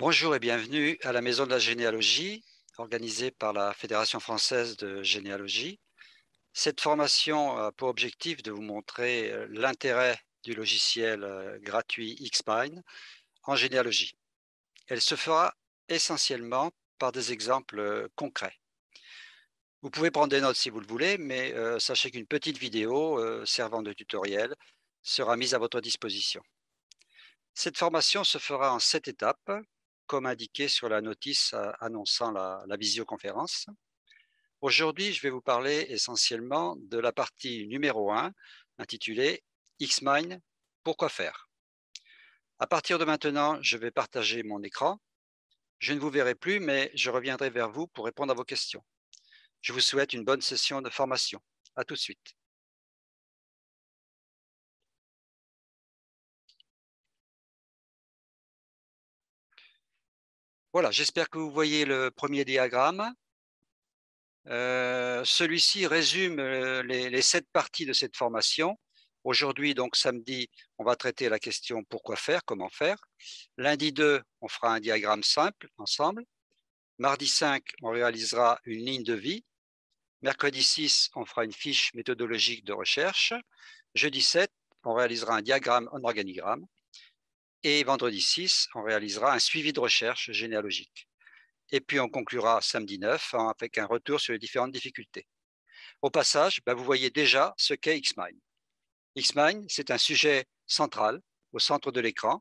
Bonjour et bienvenue à la Maison de la généalogie, organisée par la Fédération française de généalogie. Cette formation a pour objectif de vous montrer euh, l'intérêt du logiciel euh, gratuit Xpine en généalogie. Elle se fera essentiellement par des exemples euh, concrets. Vous pouvez prendre des notes si vous le voulez, mais sachez qu'une petite vidéo servant de tutoriel sera mise à votre disposition. Cette formation se fera en sept étapes comme indiqué sur la notice euh, annonçant la, visioconférence. Aujourd'hui, je vais vous parler essentiellement de la partie numéro 1 intitulée Xmind, pourquoi faire À partir de maintenant, je vais partager mon écran. Je ne vous verrai plus, mais je reviendrai vers vous pour répondre à vos questions. Je vous souhaite une bonne session de formation. À tout de suite. Voilà, j'espère que vous voyez le premier diagramme. Euh, celui-ci résume euh, les, les, sept parties de cette formation. Aujourd'hui, donc samedi, on va traiter la question pourquoi faire, comment faire. Lundi 2, on fera un diagramme simple ensemble. Mardi 5, on réalisera une ligne de vie. Mercredi 6, on fera une fiche méthodologique de recherche. Jeudi 7, on réalisera un diagramme en organigramme. Et vendredi 6, on réalisera un suivi de recherche généalogique. Et puis on conclura samedi 9 hein, avec un retour sur les différentes difficultés. Au passage, bah, vous voyez déjà ce qu'est Xmind. Xmind, c'est un sujet central au centre de l'écran.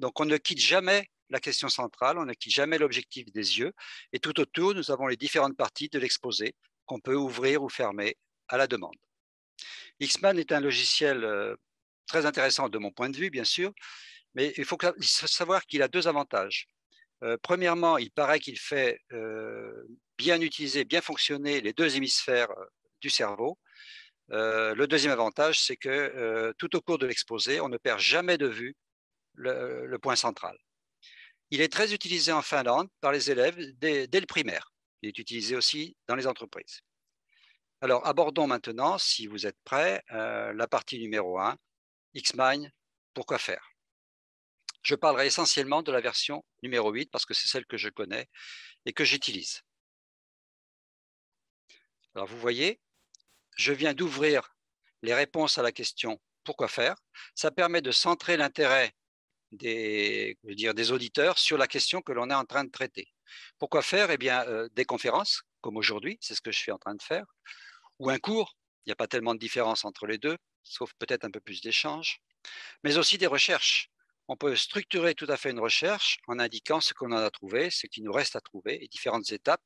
Donc on ne quitte jamais la question centrale, on ne quitte jamais l'objectif des yeux. Et tout autour, nous avons les différentes parties de l'exposé qu'on peut ouvrir ou fermer à la demande. Xmind est un logiciel euh, très intéressant de mon point de vue, bien sûr, mais il faut savoir qu'il a deux avantages. Euh, premièrement, il paraît qu'il fait euh, bien utiliser, bien fonctionner les deux hémisphères euh, du cerveau. le deuxième avantage, c'est que tout au cours de l'exposé, on ne perd jamais de vue le, point central. Il est très utilisé en Finlande par les élèves dès, le primaire. Il est utilisé aussi dans les entreprises. Alors, abordons maintenant, si vous êtes prêts, la partie numéro 1, X-Mind, pourquoi faire je parlerai essentiellement de la version numéro 8 parce que c'est celle que je connais et que j'utilise. Alors vous voyez, je viens d'ouvrir les réponses à la question pourquoi faire. Ça permet de centrer l'intérêt des, des auditeurs sur la question que l'on est en train de traiter. Pourquoi faire Eh bien, euh, des conférences, comme aujourd'hui, c'est ce que je suis en train de faire, ou un cours, il n'y a pas tellement de différence entre les deux, sauf peut-être un peu plus d'échanges, mais aussi des recherches on peut structurer tout à fait une recherche en indiquant ce qu'on en a trouvé, ce qui nous reste à trouver, et différentes étapes,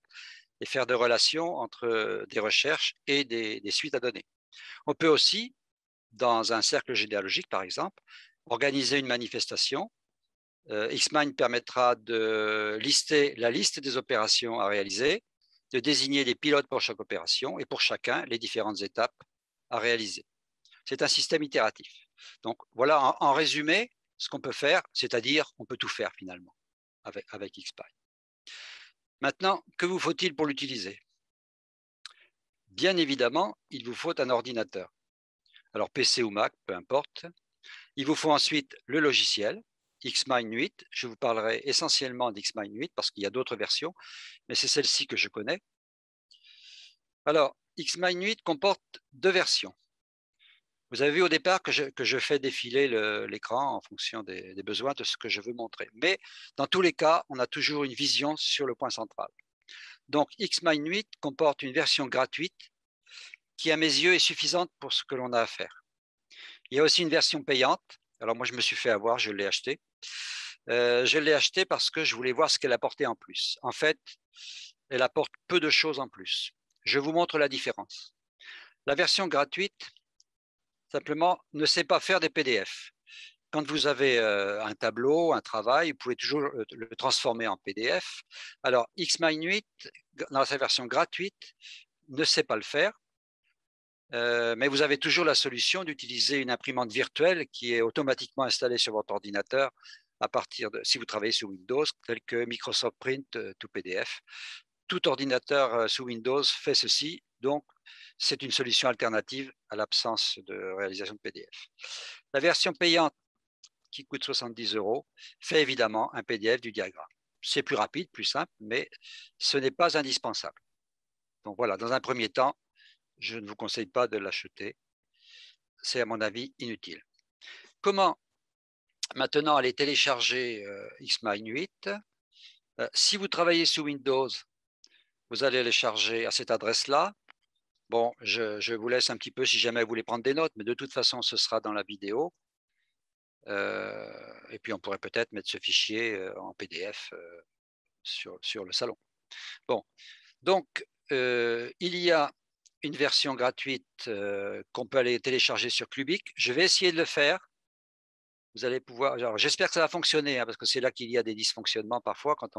et faire des relations entre euh, des recherches et des, suites à donner. On peut aussi, dans un cercle généalogique par exemple, organiser une manifestation. Euh, x permettra de lister la liste des opérations à réaliser, de désigner les pilotes pour chaque opération et pour chacun les différentes étapes à réaliser. C'est un système itératif. Donc voilà en résumé ce qu'on peut faire, c'est-à-dire on peut tout faire finalement avec, avec XPy. Maintenant, que vous faut-il pour l'utiliser Bien évidemment, il vous faut un ordinateur. Alors PC ou Mac, peu importe. Il vous faut ensuite le logiciel, Xmind 8. Je vous parlerai essentiellement d'Xmind 8 parce qu'il y a d'autres versions, mais c'est celle-ci que je connais. Alors, Xmind 8 comporte deux versions. Vous avez vu au départ que je, fais défiler l'écran en fonction des, besoins de ce que je veux montrer. Mais dans tous les cas, on a toujours une vision sur le point central. Donc Xmind 8 comporte une version gratuite qui, à mes yeux, est suffisante pour ce que l'on a à faire. Il y a aussi une version payante. Alors moi, je me suis fait avoir, je l'ai acheté. Euh, je l'ai acheté parce que je voulais voir ce qu'elle apportait en plus. En fait, elle apporte peu de choses en plus. Je vous montre la différence. La version gratuite simplement ne sait pas faire des PDF. Quand vous avez euh, un tableau, un travail, vous pouvez toujours euh, le, transformer en PDF. Alors, 8, dans sa version gratuite, ne sait pas le faire. Euh, mais vous avez toujours la solution d'utiliser une imprimante virtuelle qui est automatiquement installée sur votre ordinateur à partir de, si vous travaillez sur Windows, tel que Microsoft Print to PDF ordinateur euh, sous Windows fait ceci, donc c'est une solution alternative à l'absence de réalisation de PDF. La version payante, qui coûte 70 euros, fait évidemment un PDF du diagramme. C'est plus rapide, plus simple, mais ce n'est pas indispensable. Donc voilà, dans un premier temps, je ne vous conseille pas de l'acheter. C'est à mon avis inutile. Comment maintenant aller télécharger euh, 8 euh, Si vous travaillez sous Windows, vous allez les charger à cette adresse-là. Bon, je, vous laisse un petit peu si jamais vous voulez prendre des notes, mais de toute façon, ce sera dans la vidéo. Euh, et puis, on pourrait peut-être mettre ce fichier euh, en PDF euh, sur, sur le salon. Bon, donc, il y a une version gratuite qu'on peut aller télécharger sur Clubic. Je vais essayer de le faire allez pouvoir. j'espère que ça va fonctionner, hein, parce que c'est là qu'il y a des dysfonctionnements parfois quand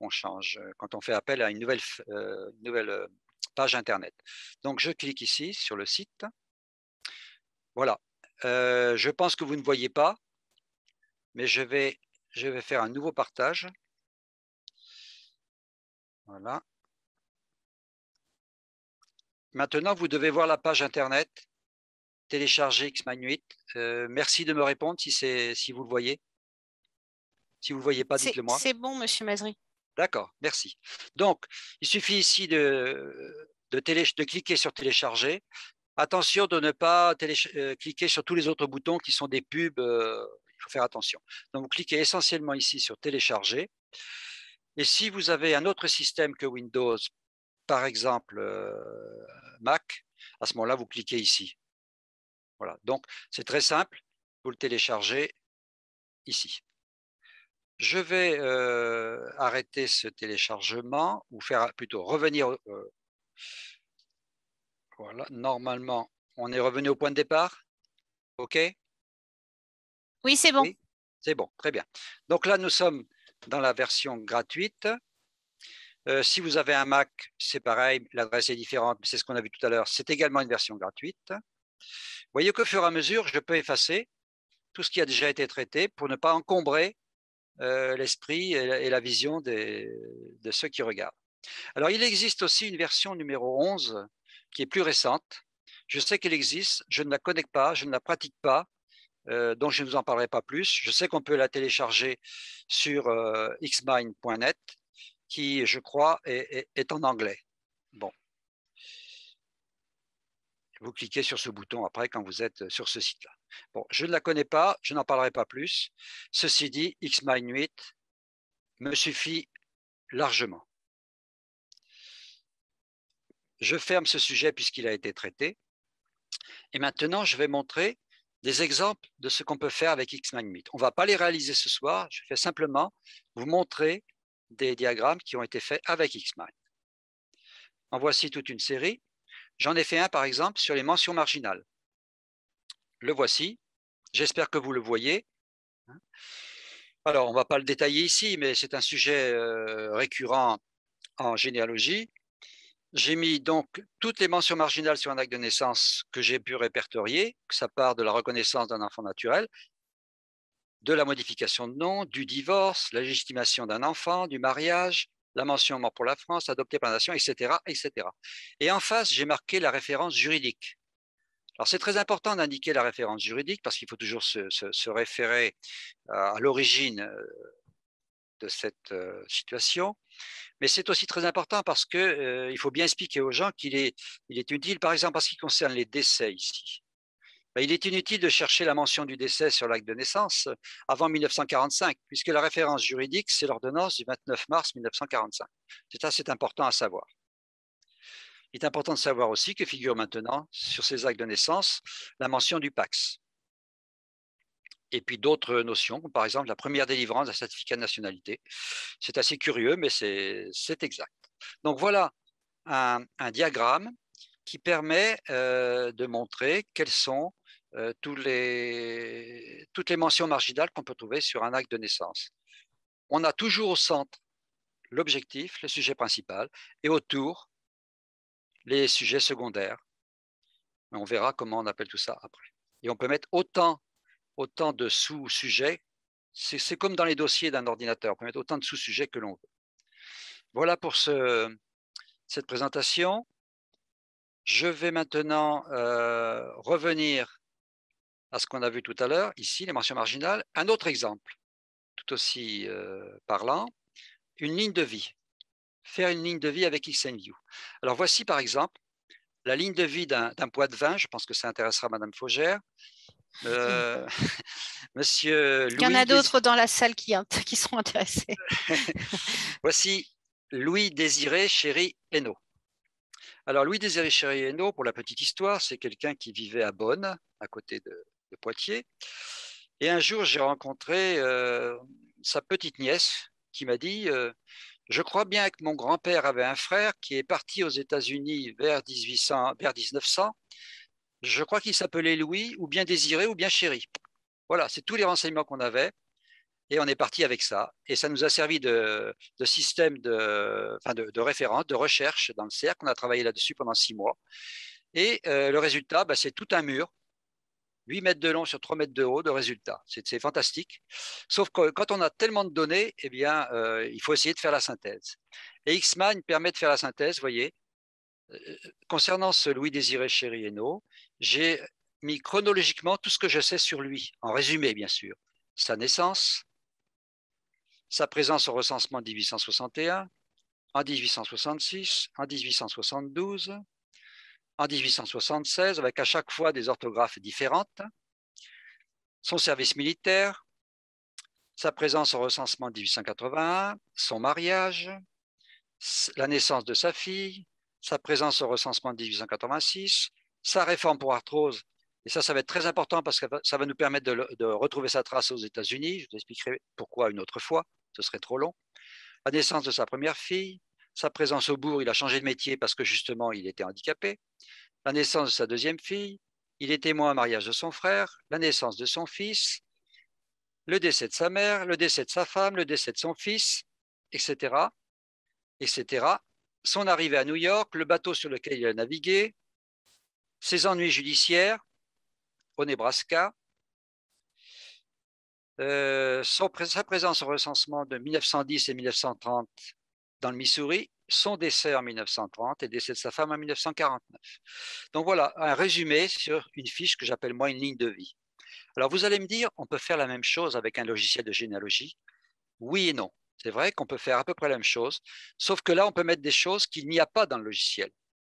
on, change, euh, quand on fait appel à une nouvelle, euh, euh, page Internet. Donc, je clique ici sur le site. Voilà. je pense que vous ne voyez pas, mais vais, je vais faire un nouveau partage. Voilà. Maintenant, vous devez voir la page Internet télécharger X-Man 8. Euh, merci de me répondre si, vous le voyez. Si vous ne voyez pas, dites-le moi. C'est bon, Monsieur Mazri. D'accord, merci. Donc, il suffit ici de, cliquer sur télécharger. Attention de ne pas euh, cliquer sur tous les autres boutons qui sont des pubs. Euh, il faut faire attention. Donc, vous cliquez essentiellement ici sur télécharger. Et si vous avez un autre système que Windows, par exemple Mac, à ce moment-là, vous cliquez ici. Voilà. Donc, c'est très simple. Vous le téléchargez ici. Je vais euh, arrêter ce téléchargement ou faire plutôt revenir. Euh, voilà. Normalement, on est revenu au point de départ. OK Oui, c'est bon. c'est bon, très bien. Donc là, nous sommes dans la version gratuite. Euh, si vous avez un Mac, c'est pareil, l'adresse est différente, mais c'est ce qu'on a vu tout à l'heure. C'est également une version gratuite voyez que, fur et à mesure, je peux effacer tout ce qui a déjà été traité pour ne pas encombrer euh, l'esprit et, la vision de ceux qui regardent. Alors, il existe aussi une version numéro 11 qui est plus récente. Je sais qu'elle existe, je ne la connecte pas, je ne la pratique pas, euh, donc je ne vous en parlerai pas plus. Je sais qu'on peut la télécharger sur euh, xmind.net, qui, je crois, est en anglais. Bon vous cliquez sur ce bouton après quand vous êtes euh, sur ce site-là. je ne la connais pas, je n'en parlerai pas plus. Ceci dit, Xmind 8 me suffit largement. Je ferme ce sujet puisqu'il a été traité. Et maintenant, je vais montrer des exemples de ce qu'on peut faire avec Xmind. 8. On ne va pas les réaliser ce soir, je vais simplement vous montrer des diagrammes qui ont été faits avec Xmind. En voici toute une série. J'en ai fait un, par exemple, sur les mentions marginales. Le voici. J'espère que vous le voyez. Alors, on ne va pas le détailler ici, mais c'est un sujet euh, récurrent en généalogie. J'ai mis donc toutes les mentions marginales sur un acte de naissance que j'ai pu répertorier, que ça part de la reconnaissance d'un enfant naturel, de la modification de nom, du divorce, la légitimation d'un enfant, du mariage, la mention mort pour la France, adoptée par la nation, etc. etc. Et en face, j'ai marqué la référence juridique. Alors c'est très important d'indiquer la référence juridique parce qu'il faut toujours se, référer euh, à l'origine euh, de cette euh, situation. Mais c'est aussi très important parce qu'il faut bien expliquer aux gens qu'il est, est utile, par exemple, en ce qui concerne les décès ici. Bah, il est inutile de chercher la mention du décès sur l'acte de naissance euh, avant 1945, puisque la référence juridique, c'est l'ordonnance du 29 mars 1945. C'est assez important à savoir. Il est important de savoir aussi que figure maintenant sur ces actes de naissance la mention du Pax. Et puis d'autres notions, comme par exemple la première délivrance d'un certificat de nationalité. C'est assez curieux, mais c'est exact. Donc voilà un, diagramme qui permet euh, de montrer quels sont euh, les, toutes les mentions marginales qu'on peut trouver sur un acte de naissance. On a toujours au centre l'objectif, le sujet principal, et autour les sujets secondaires. Mais on verra comment on appelle tout ça après. Et on peut mettre autant, autant de sous-sujets. C'est comme dans les dossiers d'un ordinateur, on peut mettre autant de sous-sujets que l'on veut. Voilà pour ce, cette présentation. Je vais maintenant euh, revenir à ce qu'on a vu tout à l'heure, ici, les mentions marginales. Un autre exemple, tout aussi euh, parlant, une ligne de vie. Faire une ligne de vie avec XNView. Alors voici par exemple la ligne de vie d'un poids de vin. Je pense que ça intéressera Madame Faugère. Euh, Monsieur Il y en a d'autres dans la salle qui, qui seront intéressés. voici Louis Désiré Chéri hénaud Alors Louis Désiré Chéri hénaud pour la petite histoire, c'est quelqu'un qui vivait à Bonne, à côté de, de Poitiers. Et un jour, j'ai rencontré euh, sa petite nièce qui m'a dit euh, Je crois bien que mon grand-père avait un frère qui est parti aux États-Unis vers, 1800, vers 1900. Je crois qu'il s'appelait Louis, ou bien Désiré, ou bien Chéri. Voilà, c'est tous les renseignements qu'on avait. Et on est parti avec ça. Et ça nous a servi de, système de, référence, de recherche dans le cercle. On a travaillé là-dessus pendant six mois. Et euh, le résultat, bah, c'est tout un mur 8 mètres de long sur 3 mètres de haut de résultats. C'est fantastique. Sauf que quand on a tellement de données, eh bien, euh, il faut essayer de faire la synthèse. Et x permet de faire la synthèse, vous voyez. Euh, concernant ce Louis-Désiré Chérieno, j'ai mis chronologiquement tout ce que je sais sur lui, en résumé bien sûr. Sa naissance, sa présence au recensement 1861, en 1866, en 1872, en 1876, avec à chaque fois des orthographes différentes, son service militaire, sa présence au recensement 1881, son mariage, la naissance de sa fille, sa présence au recensement 1886, sa réforme pour arthrose, et ça, ça va être très important parce que ça va nous permettre de, de retrouver sa trace aux États-Unis. Je vous expliquerai pourquoi une autre fois, ce serait trop long. La naissance de sa première fille, sa présence au bourg, il a changé de métier parce que justement, il était handicapé. La naissance de sa deuxième fille, il est témoin au mariage de son frère, la naissance de son fils, le décès de sa mère, le décès de sa femme, le décès de son fils, etc. etc. Son arrivée à New York, le bateau sur lequel il a navigué, ses ennuis judiciaires au Nebraska, euh, sa présence au recensement de 1910 et 1930 dans le Missouri, son décès en 1930 et décès de sa femme en 1949. Donc voilà un résumé sur une fiche que j'appelle moi une ligne de vie. Alors vous allez me dire, on peut faire la même chose avec un logiciel de généalogie Oui et non. C'est vrai qu'on peut faire à peu près la même chose, sauf que là, on peut mettre des choses qu'il n'y a pas dans le logiciel.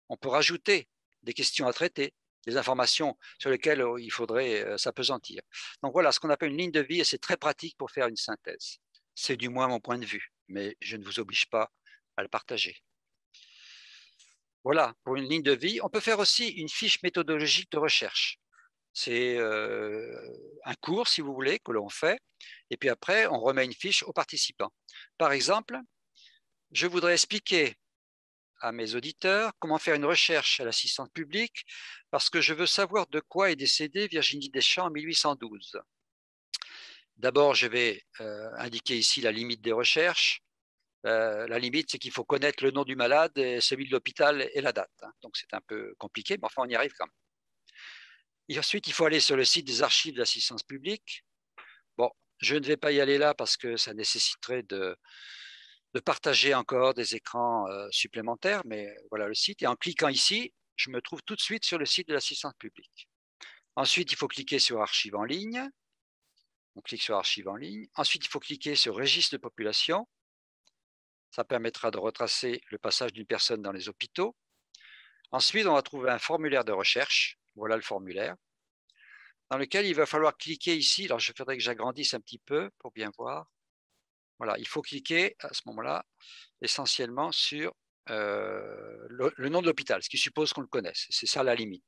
On peut rajouter des questions à traiter, des informations sur lesquelles euh, il faudrait euh, s'apesantir. Donc voilà ce qu'on appelle une ligne de vie et c'est très pratique pour faire une synthèse. C'est du moins mon point de vue mais je ne vous oblige pas à le partager. Voilà, pour une ligne de vie. On peut faire aussi une fiche méthodologique de recherche. C'est euh, un cours, si vous voulez, que l'on fait. Et puis après, on remet une fiche aux participants. Par exemple, je voudrais expliquer à mes auditeurs comment faire une recherche à l'assistance publique parce que je veux savoir de quoi est décédée Virginie Deschamps en 1812. D'abord, je vais euh, indiquer ici la limite des recherches. Euh, la limite, c'est qu'il faut connaître le nom du malade, celui de l'hôpital et la date. Hein. Donc c'est un peu compliqué, mais enfin on y arrive quand même. ensuite, il faut aller sur le site des archives de l'assistance publique. Bon, je ne vais pas y aller là parce que ça nécessiterait de, partager encore des écrans euh, supplémentaires, mais voilà le site. Et en cliquant ici, je me trouve tout de suite sur le site de l'assistance publique. Ensuite, il faut cliquer sur Archives en ligne. On clique sur Archives en ligne. Ensuite, il faut cliquer sur Registre de population. Ça permettra de retracer le passage d'une personne dans les hôpitaux. Ensuite, on va trouver un formulaire de recherche. Voilà le formulaire dans lequel il va falloir cliquer ici. Alors, je faudrait que j'agrandisse un petit peu pour bien voir. Voilà, il faut cliquer à ce moment-là essentiellement sur euh, le, nom de l'hôpital, ce qui suppose qu'on le connaisse. C'est ça la limite.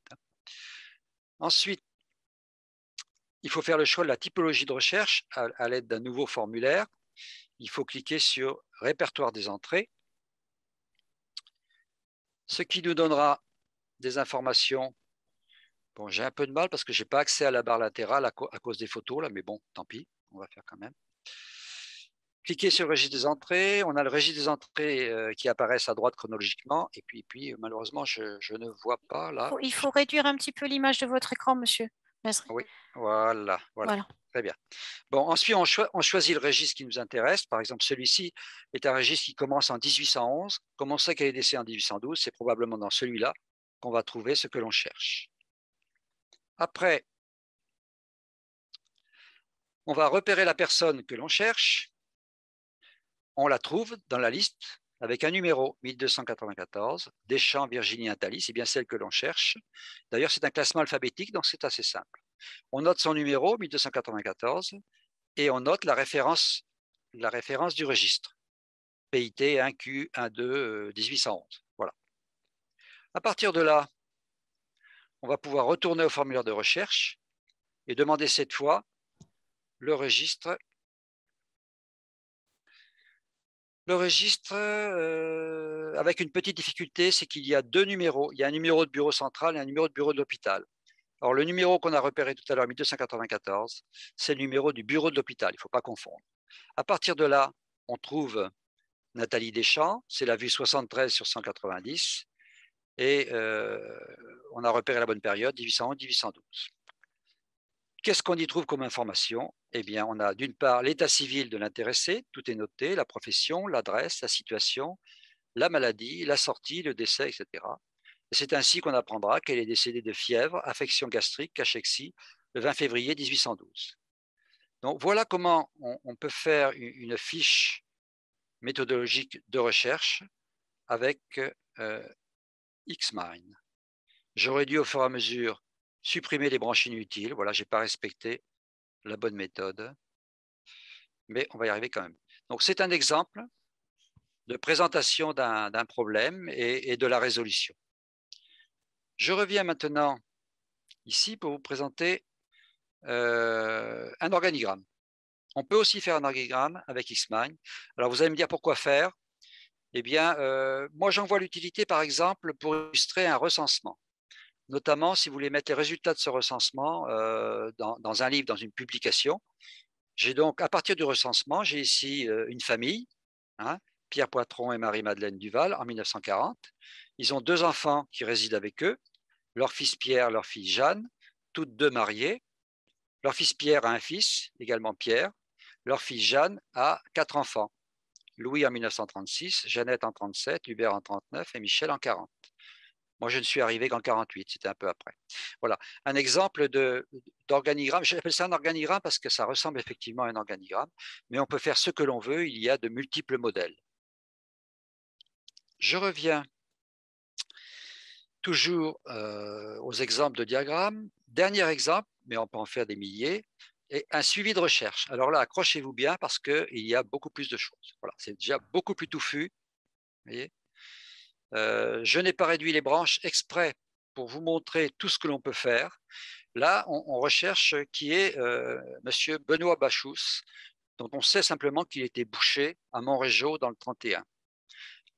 Ensuite, il faut faire le choix de la typologie de recherche à, l'aide d'un nouveau formulaire. Il faut cliquer sur Répertoire des entrées, ce qui nous donnera des informations. Bon, j'ai un peu de mal parce que je n'ai pas accès à la barre latérale à, cause des photos, là, mais bon, tant pis, on va faire quand même. Cliquez sur registre des entrées. On a le registre des entrées euh, qui apparaissent à droite chronologiquement. Et puis, euh, malheureusement, je, je, ne vois pas là. Il faut réduire un petit peu l'image de votre écran, monsieur. Oui, voilà, voilà, Très bien. Bon, ensuite, on, choisit le registre qui nous intéresse. Par exemple, celui-ci est un registre qui commence en 1811. Comme on sait qu'elle est décédée en 1812, c'est probablement dans celui-là qu'on va trouver ce que l'on cherche. Après, on va repérer la personne que l'on cherche. On la trouve dans la liste avec un numéro 1294, Deschamps, Virginie, Attali, c'est bien celle que l'on cherche. D'ailleurs, c'est un classement alphabétique, donc c'est assez simple. On note son numéro 1294 et on note la référence, la référence du registre. PIT 1Q 12 Voilà. À partir de là, on va pouvoir retourner au formulaire de recherche et demander cette fois le registre Le registre, euh, avec une petite difficulté, c'est qu'il y a deux numéros. Il y a un numéro de bureau central et un numéro de bureau de l'hôpital. Alors, le numéro qu'on a repéré tout à l'heure, 1294, c'est le numéro du bureau de l'hôpital, il ne faut pas confondre. À partir de là, on trouve Nathalie Deschamps, c'est la vue 73 sur 190, et euh, on a repéré la bonne période, 1811-1812. Qu'est-ce qu'on y trouve comme information Eh bien, on a d'une part l'état civil de l'intéressé, tout est noté, la profession, l'adresse, la situation, la maladie, la sortie, le décès, etc. c'est ainsi qu'on apprendra qu'elle est décédée de fièvre, affection gastrique, cachexie, le 20 février 1812. Donc voilà comment on, peut faire une, fiche méthodologique de recherche avec euh, X-Mine. J'aurais dû au fur et à mesure supprimer les branches inutiles. Voilà, je n'ai pas respecté la bonne méthode, mais on va y arriver quand même. Donc, c'est un exemple de présentation d'un problème et, de la résolution. Je reviens maintenant ici pour vous présenter euh, un organigramme. On peut aussi faire un organigramme avec Xmind. Alors, vous allez me dire pourquoi faire Eh bien, euh, moi, j'en vois l'utilité, par exemple, pour illustrer un recensement notamment si vous voulez mettre les résultats de ce recensement euh, dans, un livre, dans une publication. J'ai donc, à partir du recensement, j'ai ici euh, une famille, hein, Pierre Poitron et Marie-Madeleine Duval, en 1940. Ils ont deux enfants qui résident avec eux, leur fils Pierre, leur fille Jeanne, toutes deux mariées. Leur fils Pierre a un fils, également Pierre. Leur fille Jeanne a quatre enfants. Louis en 1936, Jeannette en 37, Hubert en 39 et Michel en 40. Moi, je ne suis arrivé qu'en 48, c'était un peu après. Voilà, un exemple d'organigramme. J'appelle ça un organigramme parce que ça ressemble effectivement à un organigramme, mais on peut faire ce que l'on veut, il y a de multiples modèles. Je reviens toujours euh, aux exemples de diagrammes. Dernier exemple, mais on peut en faire des milliers, et un suivi de recherche. Alors là, accrochez-vous bien parce qu'il y a beaucoup plus de choses. c'est déjà beaucoup plus touffu. Voyez euh, je n'ai pas réduit les branches exprès pour vous montrer tout ce que l'on peut faire. Là, on, recherche qui est euh, Monsieur Benoît Bachous, dont on sait simplement qu'il était bouché à Montrégeau dans le 31.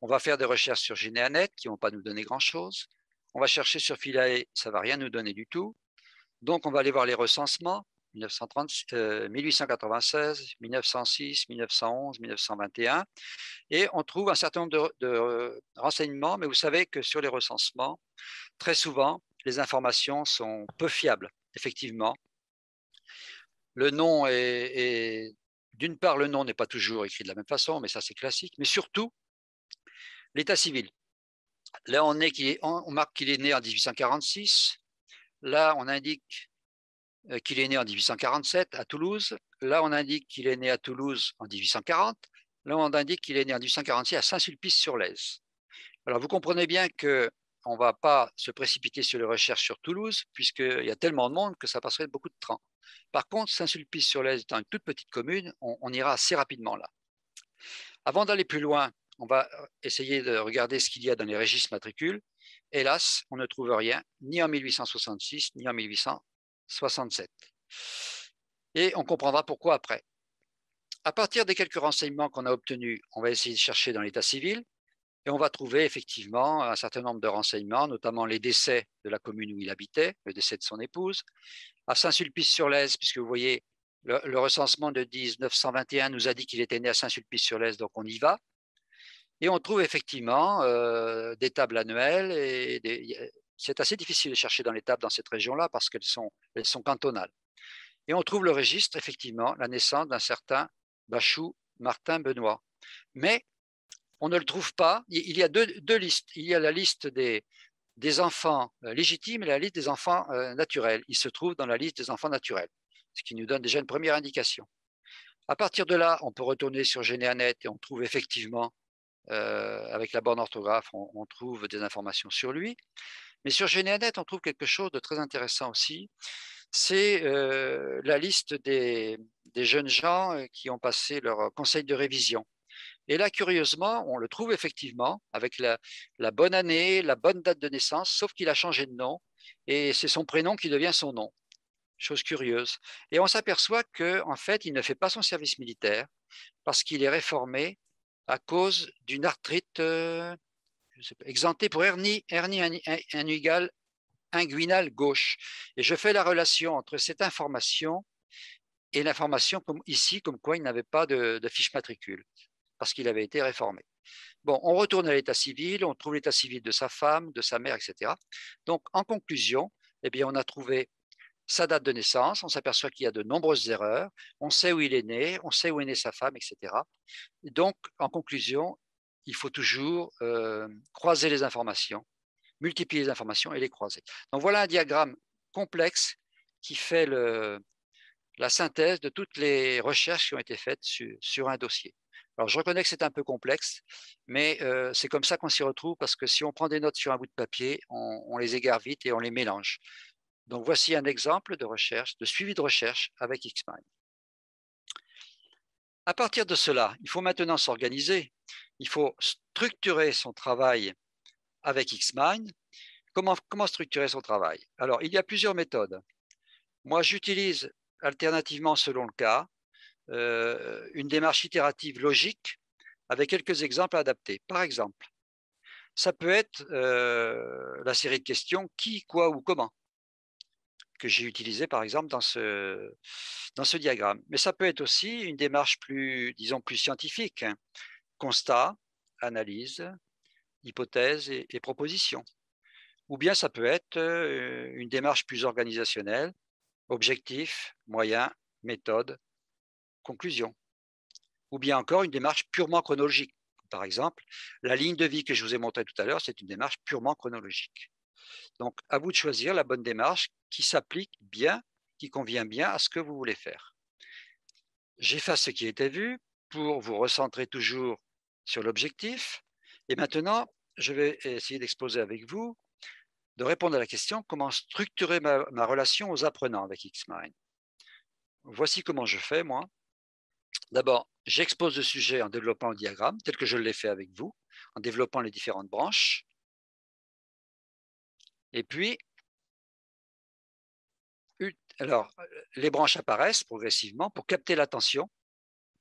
On va faire des recherches sur Généanet qui ne vont pas nous donner grand-chose. On va chercher sur Philae, ça ne va rien nous donner du tout. Donc, on va aller voir les recensements. 1896, 1906, 1911, 1921. Et on trouve un certain nombre de, euh, renseignements, mais vous savez que sur les recensements, très souvent, les informations sont peu fiables, effectivement. Le nom est, d'une part, le nom n'est pas toujours écrit de la même façon, mais ça c'est classique, mais surtout, l'état civil. Là, on, est, on marque qu'il est né en 1846. Là, on indique euh, qu'il est né en 1847 à Toulouse. Là, on indique qu'il est né à Toulouse en 1840. Là, on indique qu'il est né en 1846 à Saint-Sulpice-sur-Lèze. Alors, vous comprenez bien que on ne va pas se précipiter sur les recherches sur Toulouse, puisqu'il y a tellement de monde que ça passerait beaucoup de temps. Par contre, Saint-Sulpice-sur-Lèze étant une toute petite commune, on, on ira assez rapidement là. Avant d'aller plus loin, on va euh, essayer de regarder ce qu'il y a dans les registres matricules. Hélas, on ne trouve rien, ni en 1866, ni en 1800. 67. Et on comprendra pourquoi après. À partir des quelques renseignements qu'on a obtenus, on va essayer de chercher dans l'état civil et on va trouver effectivement un certain nombre de renseignements, notamment les décès de la commune où il habitait, le décès de son épouse. À Saint-Sulpice-sur-Lèze, puisque vous voyez, le, recensement de 1921 nous a dit qu'il était né à Saint-Sulpice-sur-Lèze, donc on y va. Et on trouve effectivement euh, des tables annuelles et des, c'est assez difficile de chercher dans les tables dans cette région-là parce qu'elles sont, cantonales. Et on trouve le registre, effectivement, la naissance d'un certain Bachou Martin Benoît. Mais on ne le trouve pas. Il y a deux, listes. Il y a la liste des, enfants euh, légitimes et la liste des enfants euh, naturels. Il se trouve dans la liste des enfants naturels, ce qui nous donne déjà une première indication. À partir de là, on peut retourner sur Généanet et on trouve effectivement, euh, avec la borne orthographe, on, on trouve des informations sur lui. Mais sur Généanet, on trouve quelque chose de très intéressant aussi. C'est euh, la liste des, jeunes gens euh, qui ont passé leur conseil de révision. Et là, curieusement, on le trouve effectivement avec la, bonne année, la bonne date de naissance, sauf qu'il a changé de nom et c'est son prénom qui devient son nom. Chose curieuse. Et on s'aperçoit que, en fait, il ne fait pas son service militaire parce qu'il est réformé à cause d'une arthrite euh, exempté pour hernie, hernie inguinale, gauche. Et je fais la relation entre cette information et l'information comme ici, comme quoi il n'avait pas de, fiche matricule, parce qu'il avait été réformé. Bon, on retourne à l'état civil, on trouve l'état civil de sa femme, de sa mère, etc. Donc, en conclusion, eh bien, on a trouvé sa date de naissance, on s'aperçoit qu'il y a de nombreuses erreurs, on sait où il est né, on sait où est née sa femme, etc. Donc, en conclusion, il faut toujours euh, croiser les informations, multiplier les informations et les croiser. Donc voilà un diagramme complexe qui fait le, la synthèse de toutes les recherches qui ont été faites sur, un dossier. Alors je reconnais que c'est un peu complexe, mais euh, c'est comme ça qu'on s'y retrouve parce que si on prend des notes sur un bout de papier, on, les égare vite et on les mélange. Donc voici un exemple de recherche, de suivi de recherche avec XMind. À partir de cela, il faut maintenant s'organiser il faut structurer son travail avec Xmind. Comment, comment structurer son travail Alors, il y a plusieurs méthodes. Moi, j'utilise alternativement, selon le cas, euh, une démarche itérative logique avec quelques exemples adaptés. Par exemple, ça peut être euh, la série de questions qui, quoi ou comment que j'ai utilisé par exemple dans ce, dans ce diagramme. Mais ça peut être aussi une démarche plus, disons, plus scientifique. Hein constat, analyse, hypothèse et, propositions. proposition. Ou bien ça peut être euh, une démarche plus organisationnelle, objectif, moyen, méthode, conclusion. Ou bien encore une démarche purement chronologique. Par exemple, la ligne de vie que je vous ai montrée tout à l'heure, c'est une démarche purement chronologique. Donc, à vous de choisir la bonne démarche qui s'applique bien, qui convient bien à ce que vous voulez faire. J'efface ce qui était vu pour vous recentrer toujours sur l'objectif. Et maintenant, je vais essayer d'exposer avec vous, de répondre à la question comment structurer ma, relation aux apprenants avec Xmind. Voici comment je fais, moi. D'abord, j'expose le sujet en développant le diagramme, tel que je l'ai fait avec vous, en développant les différentes branches. Et puis, alors, les branches apparaissent progressivement pour capter l'attention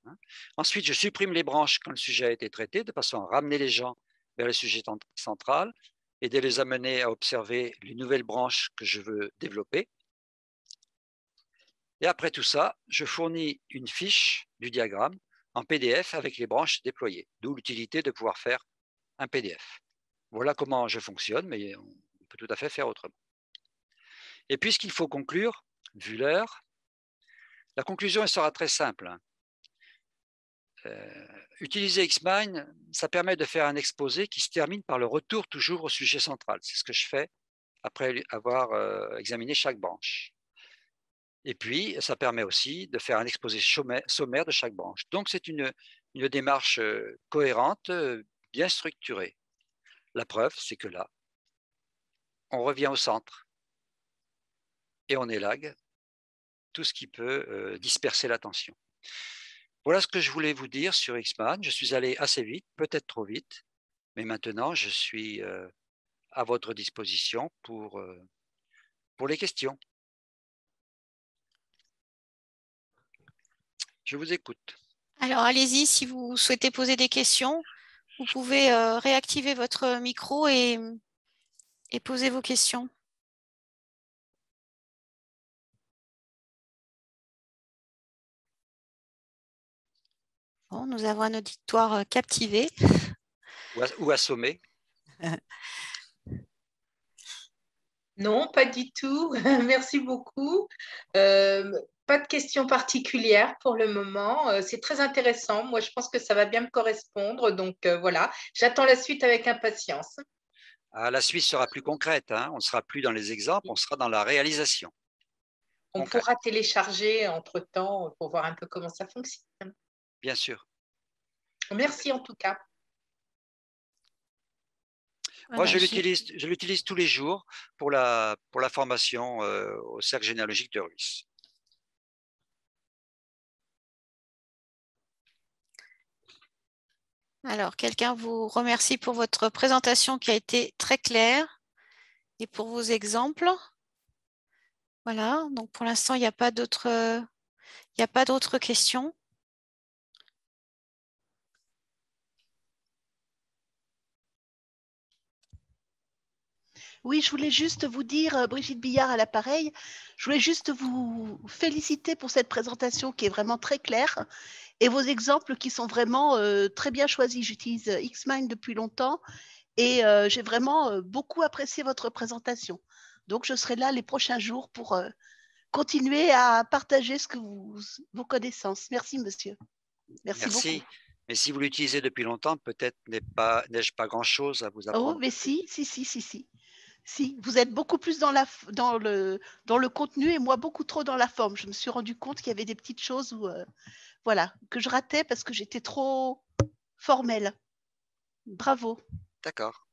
Hein. Ensuite, je supprime les branches quand le sujet a été traité, de façon à ramener les gens vers le sujet central et de les amener à observer les nouvelles branches que je veux développer. Et après tout ça, je fournis une fiche du diagramme en PDF avec les branches déployées, d'où l'utilité de pouvoir faire un PDF. Voilà comment je fonctionne, mais on peut tout à fait faire autrement. Et puisqu'il faut conclure, vu l'heure, la conclusion sera très simple. Hein. Euh, utiliser Xmind, ça permet de faire un exposé qui se termine par le retour toujours au sujet central. C'est ce que je fais après avoir euh, examiné chaque branche. Et puis, ça permet aussi de faire un exposé sommaire de chaque branche. Donc, c'est une, une démarche euh, cohérente, bien structurée. La preuve, c'est que là, on revient au centre et on élague tout ce qui peut disperser l'attention. Voilà ce que je voulais vous dire sur X-Man. Je suis allé assez vite, peut-être trop vite, mais maintenant je suis euh, à votre disposition pour, euh, pour les questions. Je vous écoute. Alors allez-y, si vous souhaitez poser des questions, vous pouvez euh, réactiver votre micro et poser vos questions. nous avons un auditoire euh, captivé. Ou, assommé. non, pas du tout. Merci beaucoup. Euh, pas de questions particulières pour le moment. Euh, c'est très intéressant. Moi, je pense que ça va bien me correspondre. Donc voilà, j'attends la suite avec impatience. Ah, la suite sera plus concrète. Hein. On ne sera plus dans les exemples, on sera dans la réalisation. On pourra télécharger entre-temps pour voir un peu comment ça fonctionne bien sûr. Merci en tout cas. Ah, Moi, je l'utilise tous les jours pour la, formation euh, au cercle généalogique de Ruisse. Alors, quelqu'un vous remercie pour votre présentation qui a été très claire et pour vos exemples. Voilà, donc pour l'instant, il n'y a pas d'autres questions. Oui, je voulais juste vous dire, euh, Brigitte Billard à l'appareil, je voulais juste vous féliciter pour cette présentation qui est vraiment très claire et vos exemples qui sont vraiment euh, très bien choisis. J'utilise euh, Xmind depuis longtemps et j'ai vraiment beaucoup apprécié votre présentation. Donc, je serai là les prochains jours pour continuer à partager ce que vous, vos connaissances. Merci, monsieur. Merci, Merci. beaucoup. Mais si vous l'utilisez depuis longtemps, peut-être n'ai-je pas, pas grand-chose à vous oh, apprendre. Oh, mais si, si, si, si, si. Si, vous êtes beaucoup plus dans, la, dans, le, dans le contenu et moi beaucoup trop dans la forme. Je me suis rendu compte qu'il y avait des petites choses où, euh, voilà, que je ratais parce que j'étais trop formelle. Bravo. D'accord.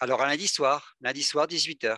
Alors, à lundi soir, lundi soir, 18h.